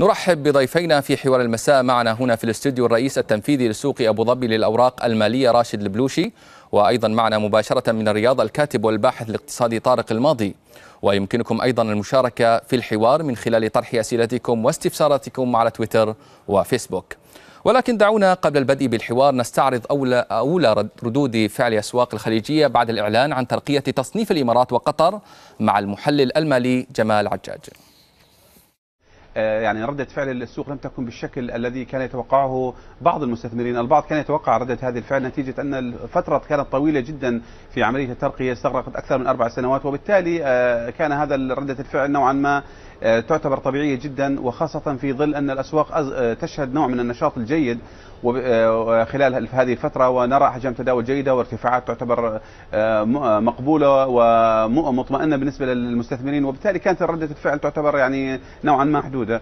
نرحب بضيفينا في حوار المساء معنا هنا في الاستوديو الرئيس التنفيذي لسوق أبو ظبي للأوراق المالية راشد البلوشي وأيضا معنا مباشرة من الرياض الكاتب والباحث الاقتصادي طارق الماضي ويمكنكم أيضا المشاركة في الحوار من خلال طرح أسئلتكم واستفساراتكم على تويتر وفيسبوك ولكن دعونا قبل البدء بالحوار نستعرض أولى, أولى ردود فعل أسواق الخليجية بعد الإعلان عن ترقية تصنيف الإمارات وقطر مع المحلل المالي جمال عجاج آه، يعني ردة فعل السوق لم تكن بالشكل الذي كان يتوقعه بعض المستثمرين البعض كان يتوقع ردة هذه الفعل نتيجة أن الفترة كانت طويلة جدا في عملية الترقية استغرقت أكثر من أربع سنوات وبالتالي آه، كان هذا ردة الفعل نوعا ما آه، تعتبر طبيعية جدا وخاصة في ظل أن الأسواق آه، تشهد نوع من النشاط الجيد آه، خلال هذه الفترة ونرى حجم تداول جيدة وارتفاعات تعتبر مقبولة ومطمئنة بالنسبة للمستثمرين وبالتالي كانت ردة الفعل تعتبر يعني نوعا ما محدودة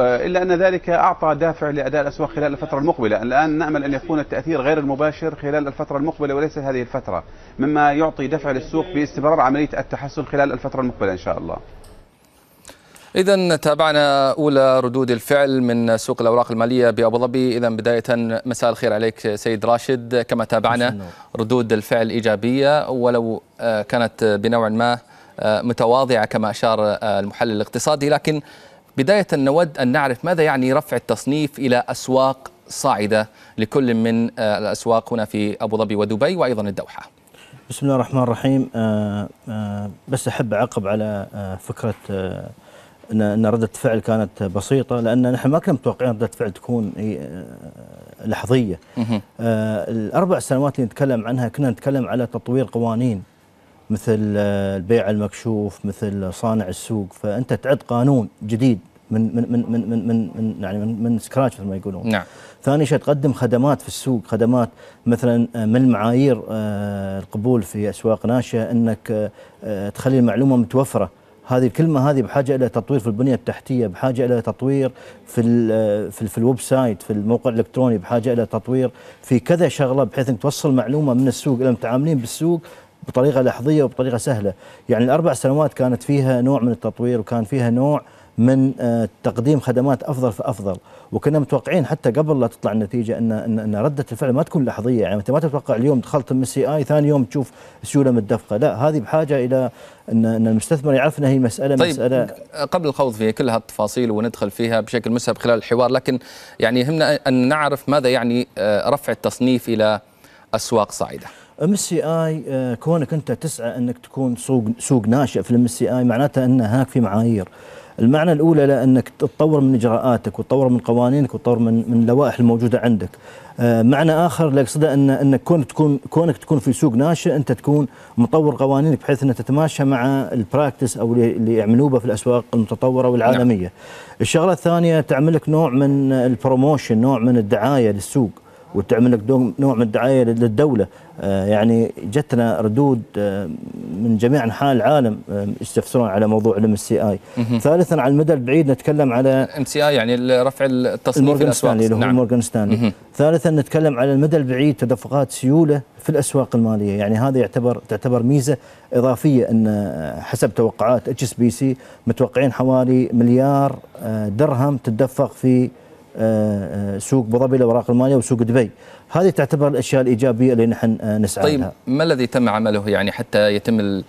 إلا أن ذلك أعطى دافع لأداء الأسواق خلال الفترة المقبلة الآن نأمل أن يكون التأثير غير المباشر خلال الفترة المقبلة وليس هذه الفترة مما يعطي دفع للسوق باستمرار عملية التحسن خلال الفترة المقبلة إن شاء الله إذا تابعنا أولى ردود الفعل من سوق الأوراق المالية بأبو ظبي، إذا بداية مساء الخير عليك سيد راشد، كما تابعنا ردود الفعل إيجابية ولو آه، كانت بنوع ما آه، متواضعة كما أشار آه، المحلل الاقتصادي، لكن بداية نود أن نعرف ماذا يعني رفع التصنيف إلى أسواق صاعدة لكل من الأسواق هنا في أبو ظبي ودبي وأيضا الدوحة. بسم الله الرحمن الرحيم، بس أحب أعقب على فكرة ان رده فعل كانت بسيطه لان نحن ما كنا متوقعين رده فعل تكون آه، لحظيه. آه، الاربع سنوات اللي نتكلم عنها كنا نتكلم على تطوير قوانين مثل آه، البيع المكشوف مثل صانع السوق فانت تعد قانون جديد من من من من من, من, من يعني من, من سكراتش مثل ما يقولون نعم. ثاني شيء تقدم خدمات في السوق خدمات مثلا من معايير القبول في اسواق ناشئه انك تخلي المعلومه متوفره هذه الكلمه هذه بحاجه الى تطوير في البنيه التحتيه بحاجه الى تطوير في الـ في, الـ في الويب سايت في الموقع الالكتروني بحاجه الى تطوير في كذا شغله بحيث انك توصل معلومه من السوق الى المتعاملين بالسوق بطريقه لحظيه وبطريقه سهله يعني الاربع سنوات كانت فيها نوع من التطوير وكان فيها نوع من آه، تقديم خدمات افضل فافضل وكنا متوقعين حتى قبل لا تطلع النتيجه ان ان, إن رده الفعل ما تكون لحظيه يعني انت ما تتوقع اليوم دخلت من سي اي ثاني يوم تشوف سيوله متدفقه لا هذه بحاجه الى ان ان المستثمر يعرف ان هي مساله طيب مساله قبل الخوض في كل هالتفاصيل وندخل فيها بشكل مسهب خلال الحوار لكن يعني يهمنا ان نعرف ماذا يعني آه، رفع التصنيف الى اسواق صاعده ام سي اي آه، كونك انت تسعى انك تكون سوق سوق ناشئ في الام سي اي معناته ان هناك في معايير المعنى الاولى لانك تطور من اجراءاتك وتطور من قوانينك وتطور من من اللوائح الموجوده عندك آه، معنى اخر اللي اقصده ان ان كونك تكون كونك تكون في سوق ناشئ انت تكون مطور قوانينك بحيث انها تتماشى مع البراكتس او اللي يعملوه به في الاسواق المتطوره والعالميه. نعم. الشغله الثانيه تعمل لك نوع من البروموشن، نوع من الدعايه للسوق. وتعمل لك نوع من الدعايه للدوله آه، يعني جتنا ردود آه، من جميع انحاء العالم آه، يستفسرون على موضوع الام سي اي ثالثا على المدى البعيد نتكلم على ام سي اي يعني رفع التصنيف المورغان نعم. اللي هو نعم. ستانلي ثالثا نتكلم على المدى البعيد تدفقات سيوله في الاسواق الماليه يعني هذا يعتبر تعتبر ميزه اضافيه ان حسب توقعات اتش اس بي سي متوقعين حوالي مليار درهم تدفق في سوق ابو ظبي الاوراق الماليه وسوق دبي هذه تعتبر الاشياء الايجابيه اللي نحن آه، نسعى طيب لها. ما الذي تم عمله يعني حتى يتم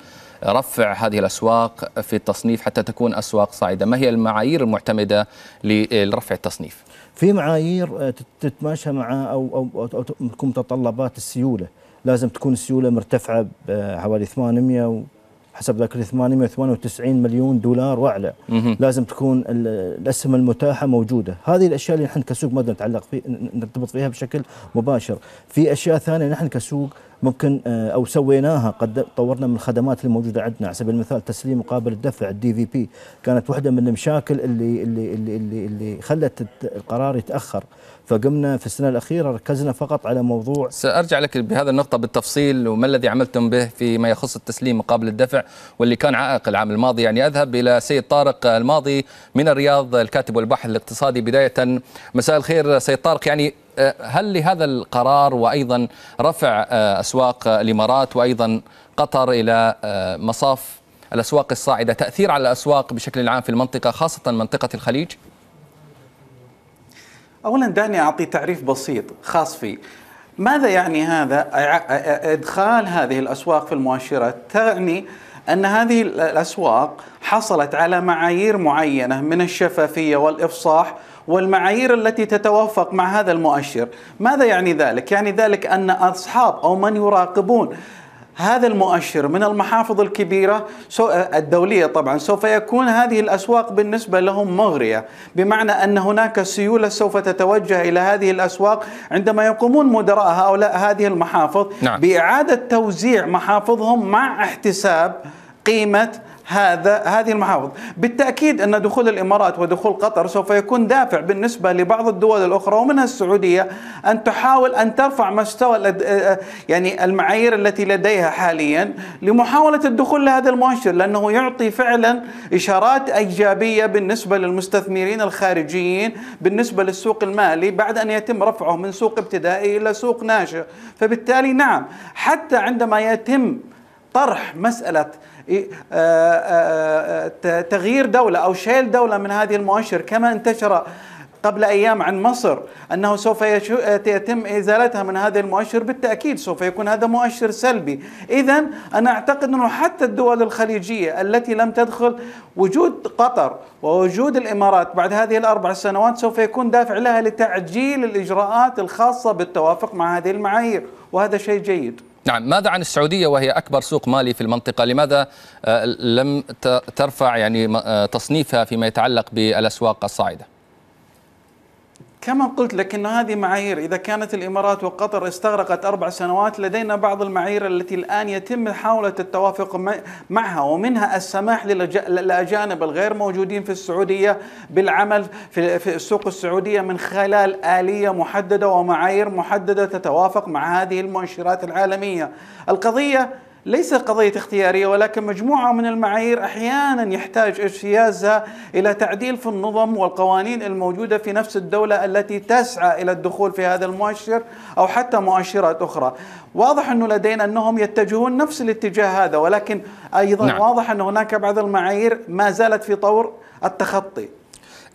رفع هذه الاسواق في التصنيف حتى تكون اسواق صاعده ما هي المعايير المعتمده لرفع التصنيف في معايير آه، تتماشى مع او او, أو متطلبات السيوله لازم تكون السيوله مرتفعه حوالي 800 حسب ذاكرتي 898 مليون دولار واعلى لازم تكون الاسهم المتاحه موجوده هذه الاشياء اللي نحن كسوق ما نتعلق فيها نرتبط فيها بشكل مباشر في اشياء ثانيه نحن كسوق ممكن آه، او سويناها قد طورنا من الخدمات الموجوده عندنا على سبيل المثال تسليم مقابل الدفع الدي في بي كانت واحده من المشاكل اللي اللي اللي اللي, اللي خلت القرار يتاخر فقمنا في السنه الاخيره ركزنا فقط على موضوع سارجع لك بهذا النقطه بالتفصيل وما الذي عملتم به فيما يخص التسليم مقابل الدفع واللي كان عائق العام الماضي يعني اذهب الى سيد طارق الماضي من الرياض الكاتب والباحث الاقتصادي بدايه مساء الخير سيد طارق يعني آه، هل لهذا القرار وايضا رفع آه، اسواق الامارات وايضا قطر الى آه، مصاف الاسواق الصاعده تاثير على الاسواق بشكل عام في المنطقه خاصه منطقه الخليج؟ اولا دعني اعطي تعريف بسيط خاص فيه ماذا يعني هذا ادخال هذه الاسواق في المؤشرات تعني ان هذه الاسواق حصلت على معايير معينه من الشفافيه والافصاح والمعايير التي تتوافق مع هذا المؤشر ماذا يعني ذلك؟ يعني ذلك أن أصحاب أو من يراقبون هذا المؤشر من المحافظ الكبيرة الدولية طبعا سوف يكون هذه الأسواق بالنسبة لهم مغرية بمعنى أن هناك سيولة سوف تتوجه إلى هذه الأسواق عندما يقومون مدراء هؤلاء هذه المحافظ نعم. بإعادة توزيع محافظهم مع احتساب قيمة هذا هذه المحافظ بالتأكيد أن دخول الإمارات ودخول قطر سوف يكون دافع بالنسبة لبعض الدول الأخرى ومنها السعودية أن تحاول أن ترفع مستوى آه، آه، يعني المعايير التي لديها حاليا لمحاولة الدخول لهذا المؤشر لأنه يعطي فعلا إشارات إيجابية بالنسبة للمستثمرين الخارجيين بالنسبة للسوق المالي بعد أن يتم رفعه من سوق ابتدائي إلى سوق ناشئ فبالتالي نعم حتى عندما يتم طرح مسألة إيه، آه، آه، آه، تغيير دولة أو شيل دولة من هذه المؤشر كما انتشر قبل أيام عن مصر أنه سوف يتم إزالتها من هذا المؤشر بالتأكيد سوف يكون هذا مؤشر سلبي إذا أنا أعتقد أنه حتى الدول الخليجية التي لم تدخل وجود قطر ووجود الإمارات بعد هذه الأربع سنوات سوف يكون دافع لها لتعجيل الإجراءات الخاصة بالتوافق مع هذه المعايير وهذا شيء جيد نعم ماذا عن السعودية وهي أكبر سوق مالي في المنطقة لماذا آه، لم ترفع يعني آه، تصنيفها فيما يتعلق بالأسواق الصاعدة كما قلت لك أن هذه معايير إذا كانت الإمارات وقطر استغرقت أربع سنوات لدينا بعض المعايير التي الآن يتم محاولة التوافق معها ومنها السماح للأجانب الغير موجودين في السعودية بالعمل في السوق السعودية من خلال آلية محددة ومعايير محددة تتوافق مع هذه المؤشرات العالمية القضية ليس قضية اختيارية ولكن مجموعة من المعايير أحيانا يحتاج اجتيازها إلى تعديل في النظم والقوانين الموجودة في نفس الدولة التي تسعى إلى الدخول في هذا المؤشر أو حتى مؤشرات أخرى واضح أنه لدينا أنهم يتجهون نفس الاتجاه هذا ولكن أيضا نعم. واضح أن هناك بعض المعايير ما زالت في طور التخطي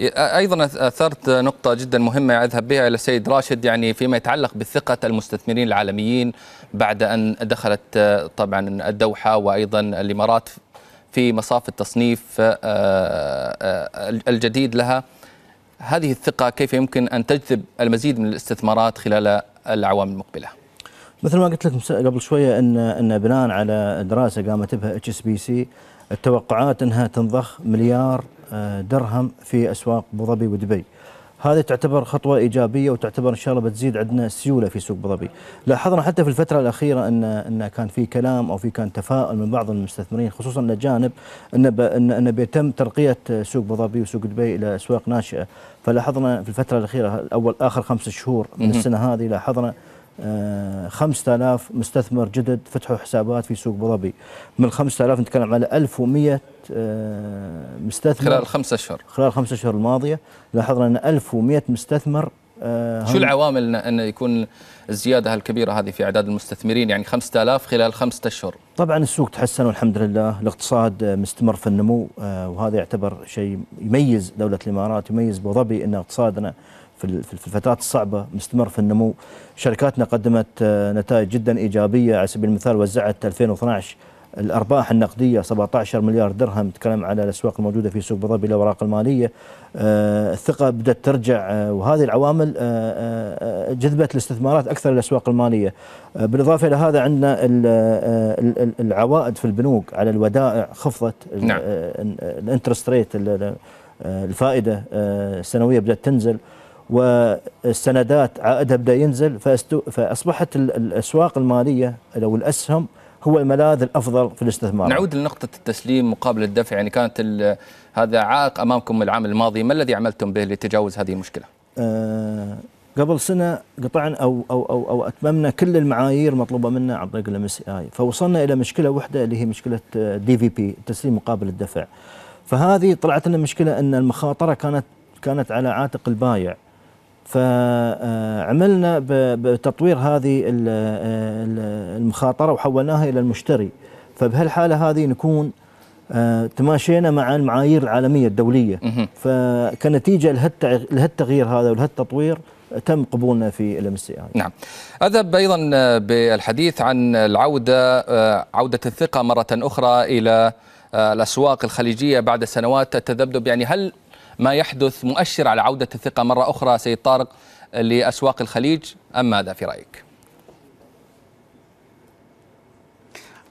ايضا اثرت نقطه جدا مهمه اذهب بها الى السيد راشد يعني فيما يتعلق بثقه المستثمرين العالميين بعد ان دخلت طبعا الدوحه وايضا الامارات في مصاف التصنيف آه، آه، الجديد لها هذه الثقه كيف يمكن ان تجذب المزيد من الاستثمارات خلال الاعوام المقبله مثل ما قلت لكم قبل شويه ان ان بناء على دراسه قامت بها اتش اس بي سي التوقعات انها تنضخ مليار آه، درهم في اسواق ابو ظبي ودبي. هذه تعتبر خطوة إيجابية وتعتبر إن شاء الله بتزيد عندنا سيولة في سوق أبو ظبي. لاحظنا حتى في الفترة الأخيرة أن أن كان في كلام أو في كان تفاؤل من بعض المستثمرين خصوصا الأجانب أن أن أن بيتم ترقية سوق أبو ظبي وسوق دبي إلى أسواق ناشئة، فلاحظنا في الفترة الأخيرة أول آخر خمس شهور من السنة هذه لاحظنا 5000 آه، مستثمر جدد فتحوا حسابات في سوق ابو ظبي من 5000 نتكلم على 1100 آه، مستثمر خلال خمسة اشهر خلال خمسة اشهر الماضيه لاحظنا ان 1100 مستثمر آه، شو العوامل ان يكون الزياده الكبيره هذه في اعداد المستثمرين يعني 5000 خلال خمسة اشهر طبعا السوق تحسن والحمد لله الاقتصاد مستمر في النمو وهذا يعتبر شيء يميز دوله الامارات يميز ابو ظبي ان اقتصادنا في الفترات الصعبة مستمر في النمو شركاتنا قدمت آه، نتائج جدا إيجابية على سبيل المثال وزعت 2012 الارباح النقديه 17 مليار درهم نتكلم على الاسواق الموجوده في سوق ابو ظبي الاوراق الماليه آه، الثقه بدات ترجع آه، وهذه العوامل جذبت الاستثمارات اكثر الاسواق الماليه بالاضافه الى هذا عندنا العوائد في البنوك على الودائع خفضت نعم. الانترست ريت الفائده السنويه بدات تنزل والسندات عائدها بدا ينزل فاصبحت الاسواق الماليه او الاسهم هو الملاذ الافضل في الاستثمار. نعود لنقطه التسليم مقابل الدفع يعني كانت هذا عائق امامكم العام الماضي، ما الذي عملتم به لتجاوز هذه المشكله؟ أه قبل سنه قطعنا او او او او اتممنا كل المعايير المطلوبه منا عن طريق الام اس اي، فوصلنا الى مشكله واحده اللي هي مشكله دي آه، في بي التسليم مقابل الدفع. فهذه طلعت لنا مشكله ان المخاطره كانت كانت على عاتق البايع. فعملنا بتطوير هذه المخاطره وحولناها الى المشتري فبهالحاله هذه نكون آه، تماشينا مع المعايير العالميه الدوليه فكنتيجه لهالتغيير هذا ولهالتطوير تم قبولنا في الام سي اي نعم اذهب ايضا آه، بالحديث عن العوده آه، عوده الثقه مره اخرى الى الاسواق الخليجيه بعد سنوات التذبذب يعني هل ما يحدث مؤشر على عودة الثقة مرة أخرى سيد طارق لأسواق الخليج أم ماذا في رأيك؟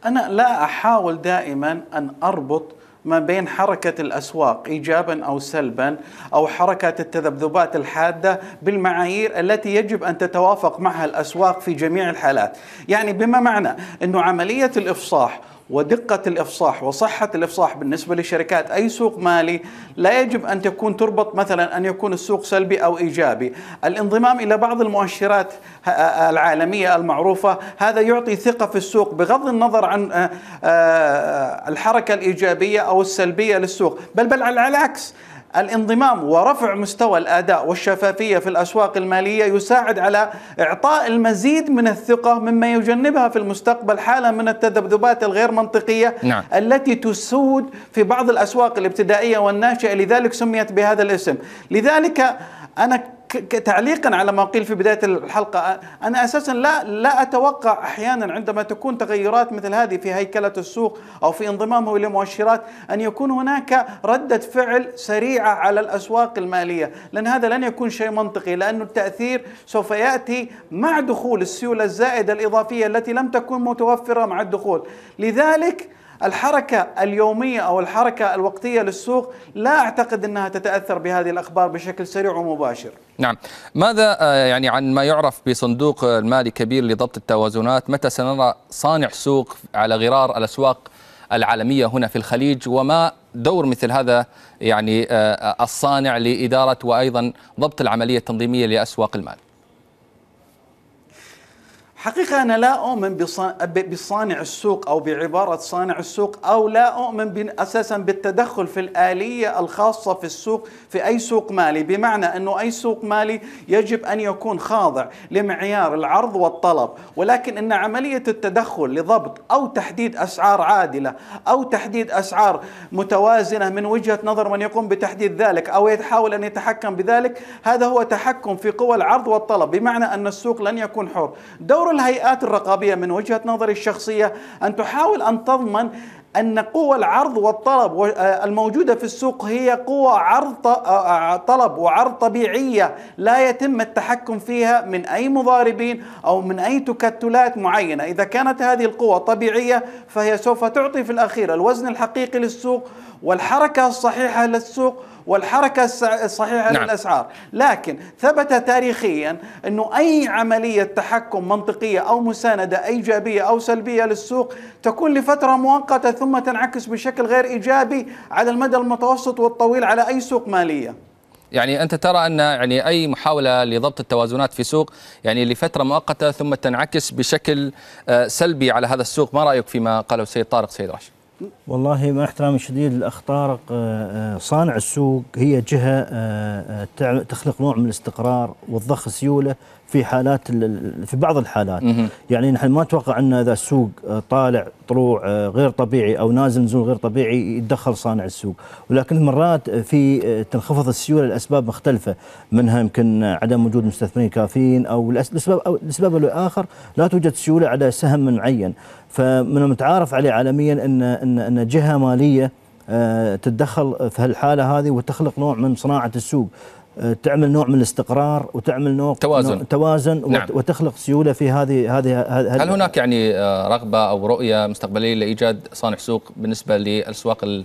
أنا لا أحاول دائما أن أربط ما بين حركة الأسواق إيجابا أو سلبا أو حركة التذبذبات الحادة بالمعايير التي يجب أن تتوافق معها الأسواق في جميع الحالات يعني بما معنى أنه عملية الإفصاح ودقة الإفصاح وصحة الإفصاح بالنسبة لشركات أي سوق مالي لا يجب أن تكون تربط مثلا أن يكون السوق سلبي أو إيجابي الانضمام إلى بعض المؤشرات آه، العالمية المعروفة هذا يعطي ثقة في السوق بغض النظر عن آه، آه، الحركة الإيجابية أو السلبية للسوق بل بل على العكس الانضمام ورفع مستوى الاداء والشفافيه في الاسواق الماليه يساعد على اعطاء المزيد من الثقه مما يجنبها في المستقبل حاله من التذبذبات الغير منطقيه نعم. التي تسود في بعض الاسواق الابتدائيه والناشئه لذلك سميت بهذا الاسم لذلك انا كتعليقا على ما قيل في بدايه الحلقه انا اساسا لا لا اتوقع احيانا عندما تكون تغيرات مثل هذه في هيكله السوق او في انضمامه الى مؤشرات ان يكون هناك رده فعل سريعه على الاسواق الماليه، لان هذا لن يكون شيء منطقي لانه التاثير سوف ياتي مع دخول السيوله الزائده الاضافيه التي لم تكن متوفره مع الدخول، لذلك الحركة اليومية أو الحركة الوقتية للسوق لا أعتقد أنها تتأثر بهذه الأخبار بشكل سريع ومباشر نعم ماذا آه، يعني عن ما يعرف بصندوق المالي كبير لضبط التوازنات متى سنرى صانع سوق على غرار الأسواق العالمية هنا في الخليج وما دور مثل هذا يعني آه، آه، الصانع لإدارة وأيضا ضبط العملية التنظيمية لأسواق المال حقيقة أنا لا أؤمن بصانع السوق أو بعبارة صانع السوق أو لا أؤمن أساسا بالتدخل في الآلية الخاصة في السوق في أي سوق مالي بمعنى أنه أي سوق مالي يجب أن يكون خاضع لمعيار العرض والطلب ولكن أن عملية التدخل لضبط أو تحديد أسعار عادلة أو تحديد أسعار متوازنة من وجهة نظر من يقوم بتحديد ذلك أو يحاول أن يتحكم بذلك هذا هو تحكم في قوى العرض والطلب بمعنى أن السوق لن يكون حر دور دور الهيئات الرقابيه من وجهه نظري الشخصيه ان تحاول ان تضمن ان قوى العرض والطلب آه، الموجوده في السوق هي قوى عرض آه، آه، طلب وعرض طبيعيه لا يتم التحكم فيها من اي مضاربين او من اي تكتلات معينه، اذا كانت هذه القوى طبيعيه فهي سوف تعطي في الاخير الوزن الحقيقي للسوق والحركه الصحيحه للسوق والحركة الصحيحة نعم. للأسعار لكن ثبت تاريخيا أنه أي عملية تحكم منطقية أو مساندة إيجابية أو سلبية للسوق تكون لفترة مؤقتة ثم تنعكس بشكل غير إيجابي على المدى المتوسط والطويل على أي سوق مالية يعني انت ترى ان يعني اي محاوله لضبط التوازنات في سوق يعني لفتره مؤقته ثم تنعكس بشكل آه، سلبي على هذا السوق ما رايك فيما قاله السيد طارق سيد راشد والله مع احترامي الشديد الاخ طارق آه، آه، صانع السوق هي جهه آه، تخلق نوع من الاستقرار وتضخ سيوله في حالات في بعض الحالات يعني نحن ما نتوقع ان اذا السوق آه، طالع طلوع آه، غير طبيعي او نازل نزول غير طبيعي يتدخل صانع السوق ولكن مرات في آه، تنخفض السيوله لاسباب مختلفه منها يمكن عدم وجود مستثمرين كافيين او لاسباب او لسبب او لاخر لا توجد سيوله على سهم معين فمن المتعارف عليه عالميا ان ان ان جهه ماليه تتدخل في هالحاله هذه وتخلق نوع من صناعه السوق آه، تعمل نوع من الاستقرار وتعمل نوع توازن نوع توازن نعم. وتخلق سيوله في هذه هذه هل هناك يعني آه، رغبه او رؤيه مستقبليه لايجاد صانع سوق بالنسبه للاسواق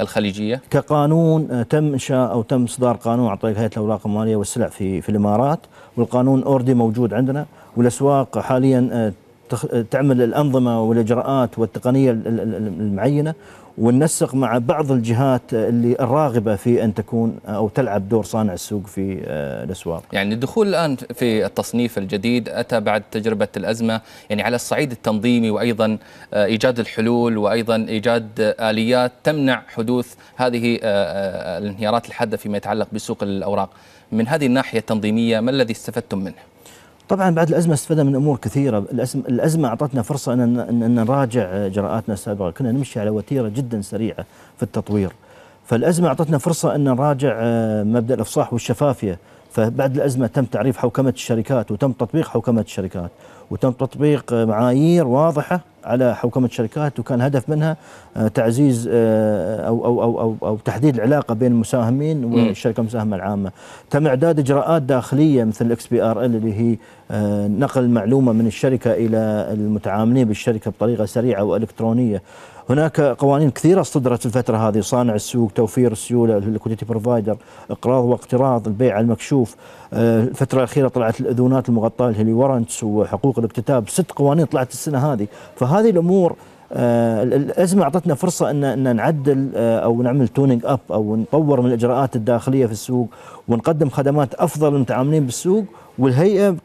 الخليجيه؟ كقانون آه، تم انشاء او تم اصدار قانون عن طريق هيئه الاوراق الماليه والسلع في في الامارات والقانون اوردي موجود عندنا والاسواق حاليا تعمل الانظمه والاجراءات والتقنيه المعينه وننسق مع بعض الجهات اللي الراغبه في ان تكون او تلعب دور صانع السوق في آه، الاسواق. يعني الدخول الان في التصنيف الجديد اتى بعد تجربه الازمه يعني على الصعيد التنظيمي وايضا آه، ايجاد الحلول وايضا ايجاد اليات تمنع حدوث هذه آه، الانهيارات الحاده فيما يتعلق بسوق الاوراق. من هذه الناحيه التنظيميه ما الذي استفدتم منه؟ طبعا بعد الازمه استفدنا من امور كثيره، الازمه اعطتنا فرصه ان نراجع اجراءاتنا السابقه، كنا نمشي على وتيره جدا سريعه في التطوير. فالازمه اعطتنا فرصه ان نراجع آه، مبدا الافصاح والشفافيه، فبعد الازمه تم تعريف حوكمه الشركات وتم تطبيق حوكمه الشركات، وتم تطبيق آه، معايير واضحه على حوكمه الشركات وكان هدف منها آه، تعزيز آه، او او او او, أو تحديد العلاقه بين المساهمين والشركه المساهمه العامه. تم اعداد اجراءات داخليه مثل الاكس بي ار ال اللي هي آه، نقل معلومه من الشركه الى المتعاملين بالشركه بطريقه سريعه والكترونيه. هناك قوانين كثيره اصدرت في الفتره هذه صانع السوق توفير السيوله الليكويديتي بروفايدر اقراض واقتراض البيع المكشوف الفتره الاخيره طلعت الاذونات المغطاه اللي هي ورنتس وحقوق الاكتتاب ست قوانين طلعت السنه هذه فها فهذه الامور آه، الازمه اعطتنا فرصه ان ان نعدل آه، او نعمل تونينج اب او نطور من الاجراءات الداخليه في السوق ونقدم خدمات افضل للمتعاملين بالسوق والهيئه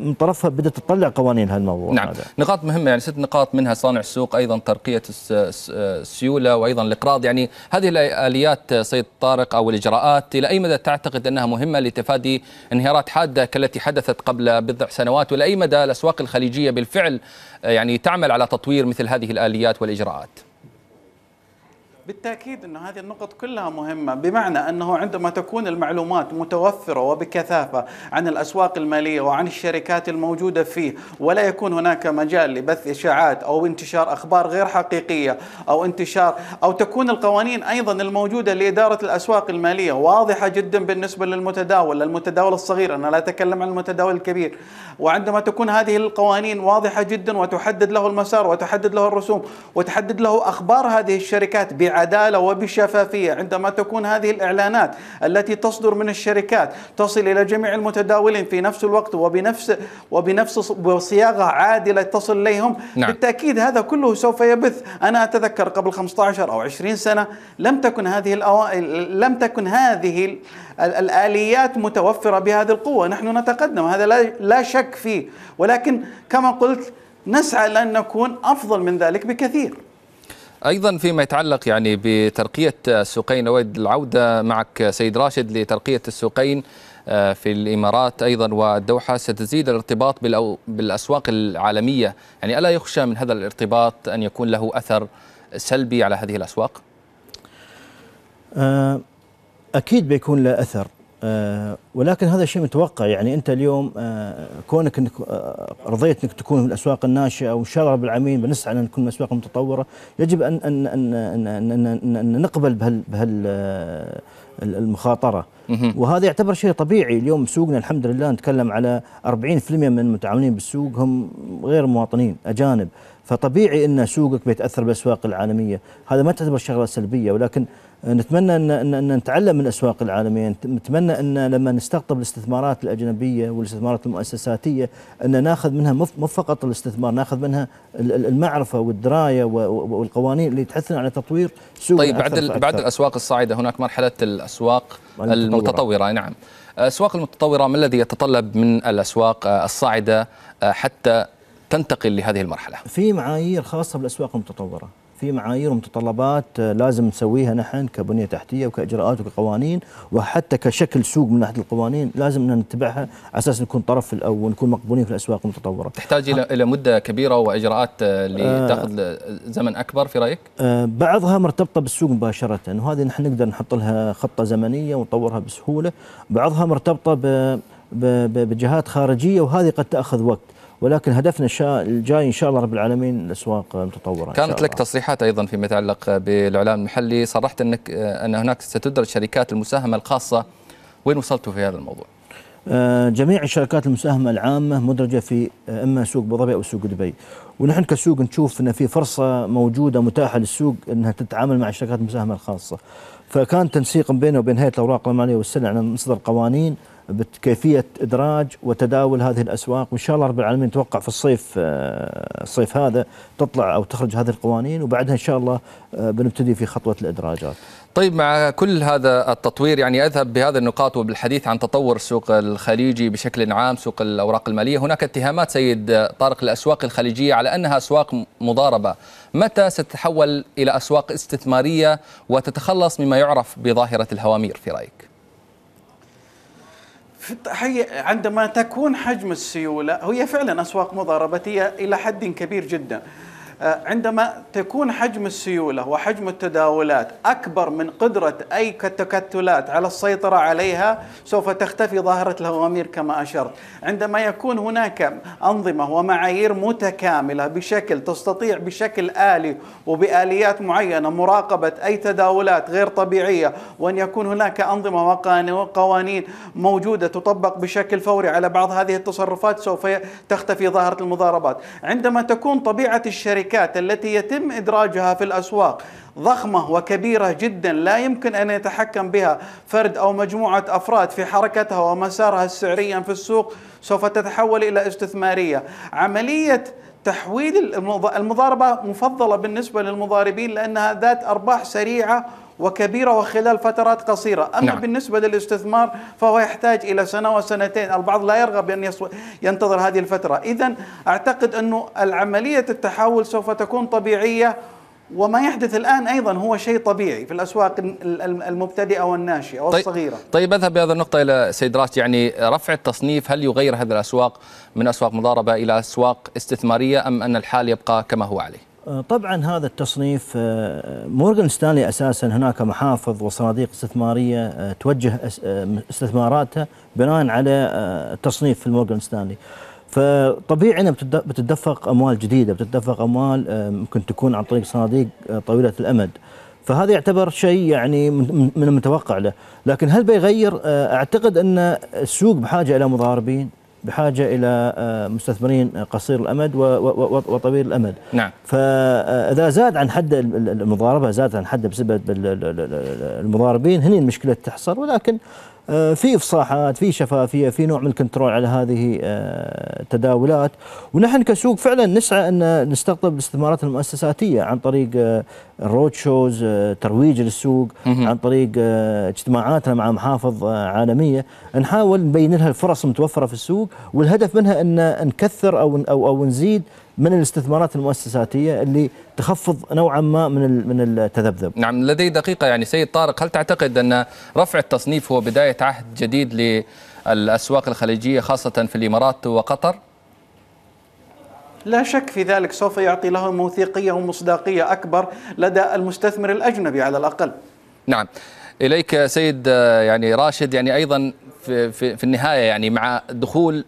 من طرفها بدات تطلع قوانين هالموضوع نعم هذا. نقاط مهمه يعني ست نقاط منها صانع السوق ايضا ترقيه السيوله وايضا الاقراض يعني هذه الاليات سيد طارق او الاجراءات الى اي مدى تعتقد انها مهمه لتفادي انهيارات حاده كالتي حدثت قبل بضع سنوات والى اي مدى الاسواق الخليجيه بالفعل يعني تعمل على تطوير مثل هذه الاليات والاجراءات؟ بالتاكيد انه هذه النقط كلها مهمه بمعنى انه عندما تكون المعلومات متوفره وبكثافه عن الاسواق الماليه وعن الشركات الموجوده فيه ولا يكون هناك مجال لبث اشاعات او انتشار اخبار غير حقيقيه او انتشار او تكون القوانين ايضا الموجوده لاداره الاسواق الماليه واضحه جدا بالنسبه للمتداول للمتداول الصغير انا لا اتكلم عن المتداول الكبير وعندما تكون هذه القوانين واضحه جدا وتحدد له المسار وتحدد له الرسوم وتحدد له اخبار هذه الشركات بعداله وبشفافيه عندما تكون هذه الاعلانات التي تصدر من الشركات تصل الى جميع المتداولين في نفس الوقت وبنفس وبنفس بصياغة عادله تصل اليهم نعم. بالتاكيد هذا كله سوف يبث انا اتذكر قبل 15 او 20 سنه لم تكن هذه الأوائل لم تكن هذه الاليات متوفره بهذه القوه نحن نتقدم هذا لا شك فيه ولكن كما قلت نسعى لان نكون افضل من ذلك بكثير ايضا فيما يتعلق يعني بترقيه السوقين اود العوده معك سيد راشد لترقيه السوقين آه، في الامارات ايضا والدوحه ستزيد الارتباط بالاسواق العالميه، يعني الا يخشى من هذا الارتباط ان يكون له اثر سلبي على هذه الاسواق؟ آه، اكيد بيكون له اثر آه، ولكن هذا الشيء متوقع يعني انت اليوم آه، كونك انك آه، رضيت انك تكون من الاسواق الناشئه وان شاء الله رب العالمين بنسعى ان نكون من الاسواق المتطوره يجب ان ان ان ان, أن, أن, أن نقبل بهال بهال المخاطره وهذا يعتبر شيء طبيعي اليوم سوقنا الحمد لله نتكلم على 40% من المتعاملين بالسوق هم غير مواطنين اجانب فطبيعي ان سوقك بيتاثر بالاسواق العالميه هذا ما تعتبر شغله سلبيه ولكن نتمنى ان ان نتعلم من الاسواق العالميه، نتمنى ان لما نستقطب الاستثمارات الاجنبيه والاستثمارات المؤسساتيه ان ناخذ منها مو فقط الاستثمار، ناخذ منها المعرفه والدرايه والقوانين اللي تحثنا على تطوير سوق طيب بعد بعد الاسواق الصاعده هناك مرحله الاسواق المتطورة. المتطوره نعم. الاسواق المتطوره ما الذي يتطلب من الاسواق الصاعده حتى تنتقل لهذه المرحله؟ في معايير خاصه بالاسواق المتطوره. في معايير ومتطلبات آه، لازم نسويها نحن كبنيه تحتيه وكاجراءات وكقوانين وحتى كشكل سوق من ناحيه القوانين لازم نتبعها على اساس نكون طرف او نكون مقبولين في الاسواق المتطوره. تحتاج الى الى مده كبيره واجراءات آه، آه، لتاخذ آه زمن اكبر في رايك؟ آه بعضها مرتبطه بالسوق مباشره وهذه نحن نقدر نحط لها خطه زمنيه ونطورها بسهوله، بعضها مرتبطه ب بجهات خارجيه وهذه قد تاخذ وقت. ولكن هدفنا الجاي ان شاء الله رب العالمين الاسواق متطوره كانت لك تصريحات ايضا فيما يتعلق بالاعلام المحلي صرحت انك ان هناك ستدرج شركات المساهمه الخاصه وين وصلتوا في هذا الموضوع؟ آه، جميع الشركات المساهمه العامه مدرجه في آه، اما سوق ابو ظبي او سوق دبي ونحن كسوق نشوف ان في فرصه موجوده متاحه للسوق انها تتعامل مع الشركات المساهمه الخاصه فكان تنسيق بينه وبين هيئه الاوراق الماليه والسلع ان نصدر قوانين بكيفيه ادراج وتداول هذه الاسواق وان شاء الله رب العالمين نتوقع في الصيف آه، الصيف هذا تطلع او تخرج هذه القوانين وبعدها ان شاء الله آه، بنبتدي في خطوه الادراجات. طيب مع كل هذا التطوير يعني اذهب بهذه النقاط وبالحديث عن تطور السوق الخليجي بشكل عام سوق الاوراق الماليه هناك اتهامات سيد طارق الاسواق الخليجيه على انها اسواق مضاربه متى ستتحول الى اسواق استثماريه وتتخلص مما يعرف بظاهره الهوامير في رايك؟ عندما تكون حجم السيولة هي فعلا أسواق مضاربتية إلى حد كبير جدا آه، عندما تكون حجم السيولة وحجم التداولات أكبر من قدرة أي تكتلات على السيطرة عليها سوف تختفي ظاهرة الهوامير كما أشرت عندما يكون هناك أنظمة ومعايير متكاملة بشكل تستطيع بشكل آلي وبآليات معينة مراقبة أي تداولات غير طبيعية وأن يكون هناك أنظمة وقوانين موجودة تطبق بشكل فوري على بعض هذه التصرفات سوف تختفي ظاهرة المضاربات عندما تكون طبيعة الشركة الشركات التي يتم إدراجها في الأسواق ضخمة وكبيرة جدا لا يمكن أن يتحكم بها فرد أو مجموعة أفراد في حركتها ومسارها السعريا في السوق سوف تتحول إلى استثمارية عملية تحويل المضاربة مفضلة بالنسبة للمضاربين لأنها ذات أرباح سريعة وكبيرة وخلال فترات قصيرة أما نعم. بالنسبة للاستثمار فهو يحتاج إلى سنة وسنتين البعض لا يرغب أن يصو... ينتظر هذه الفترة إذا أعتقد أنه العملية التحول سوف تكون طبيعية وما يحدث الآن أيضا هو شيء طبيعي في الأسواق المبتدئة والناشئة طيب. والصغيرة طيب, طيب أذهب بهذه النقطة إلى سيد راشد يعني رفع التصنيف هل يغير هذه الأسواق من أسواق مضاربة إلى أسواق استثمارية أم أن الحال يبقى كما هو عليه طبعا هذا التصنيف آه، مورغان ستانلي اساسا هناك محافظ وصناديق استثماريه آه، توجه آه، استثماراتها بناء على التصنيف في مورغان ستانلي فطبيعي انها بتتدفق اموال جديده بتتدفق اموال ممكن تكون عن طريق صناديق طويله الامد فهذا يعتبر شيء يعني من المتوقع له لكن هل بيغير اعتقد ان السوق بحاجه الى مضاربين بحاجة إلى آه، مستثمرين آه، قصير الأمد وطويل الأمد نعم فإذا آه، زاد عن حد المضاربة زاد عن حد بسبب المضاربين هني المشكلة تحصل ولكن آه، في افصاحات في شفافيه في نوع من الكنترول على هذه آه، التداولات ونحن كسوق فعلا نسعى ان نستقطب الاستثمارات المؤسساتيه عن طريق آه، الرود شوز ترويج للسوق عن طريق اجتماعاتنا مع محافظ عالميه نحاول نبين لها الفرص المتوفره في السوق والهدف منها ان نكثر او او او نزيد من الاستثمارات المؤسساتيه اللي تخفض نوعا ما من من التذبذب. نعم لدي دقيقه يعني سيد طارق هل تعتقد ان رفع التصنيف هو بدايه عهد جديد للاسواق الخليجيه خاصه في الامارات وقطر؟ لا شك في ذلك سوف يعطي له موثيقيه ومصداقيه اكبر لدى المستثمر الاجنبي على الاقل. نعم اليك سيد يعني راشد يعني ايضا في, في, في النهاية يعني مع دخول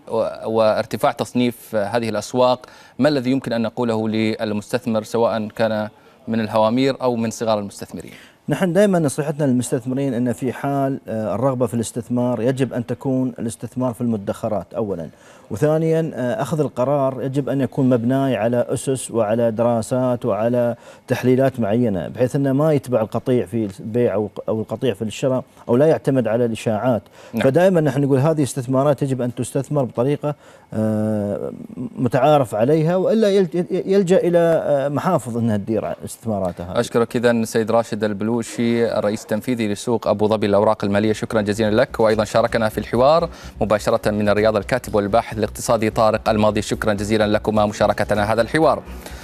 وارتفاع تصنيف هذه الأسواق ما الذي يمكن أن نقوله للمستثمر سواء كان من الهوامير أو من صغار المستثمرين نحن دائما نصيحتنا للمستثمرين ان في حال آه، الرغبه في الاستثمار يجب ان تكون الاستثمار في المدخرات اولا، وثانيا آه، اخذ القرار يجب ان يكون مبناي على اسس وعلى دراسات وعلى تحليلات معينه بحيث انه ما يتبع القطيع في البيع او القطيع في الشراء او لا يعتمد على الاشاعات، نعم. فدائما نحن نقول هذه استثمارات يجب ان تستثمر بطريقه آه، متعارف عليها والا يلجا الى محافظ انها تدير استثماراتها. اشكرك اذا سيد راشد البلو الدروشي الرئيس التنفيذي لسوق أبو ظبي للأوراق المالية شكرا جزيلا لك وأيضا شاركنا في الحوار مباشرة من الرياض الكاتب والباحث الاقتصادي طارق الماضي شكرا جزيلا لكما مشاركتنا هذا الحوار